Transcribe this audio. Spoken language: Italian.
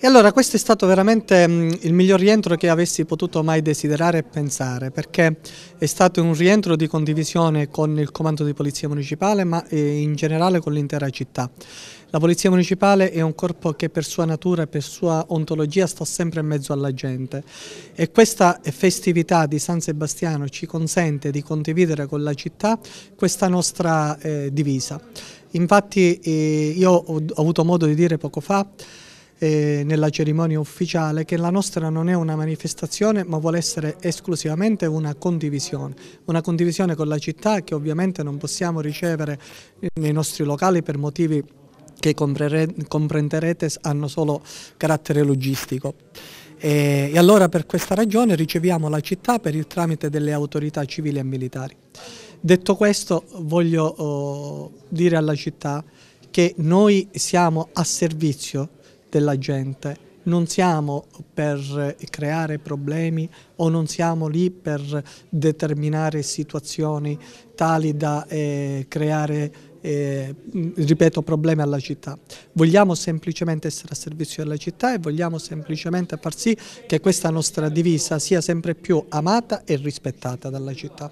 E allora questo è stato veramente mm, il miglior rientro che avessi potuto mai desiderare e pensare, perché è stato un rientro di condivisione con il comando di polizia municipale, ma eh, in generale con l'intera città. La polizia municipale è un corpo che per sua natura e per sua ontologia sta sempre in mezzo alla gente e questa festività di San Sebastiano ci consente di condividere con la città questa nostra eh, divisa. Infatti eh, io ho avuto modo di dire poco fa eh, nella cerimonia ufficiale che la nostra non è una manifestazione ma vuole essere esclusivamente una condivisione, una condivisione con la città che ovviamente non possiamo ricevere nei nostri locali per motivi che comprenderete hanno solo carattere logistico. E, allora per questa ragione riceviamo la città per il tramite delle autorità civili e militari. Detto questo voglio oh, dire alla città che noi siamo a servizio della gente. Non siamo per creare problemi o non siamo lì per determinare situazioni tali da eh, creare eh, ripeto, problemi alla città. Vogliamo semplicemente essere a servizio della città e vogliamo semplicemente far sì che questa nostra divisa sia sempre più amata e rispettata dalla città.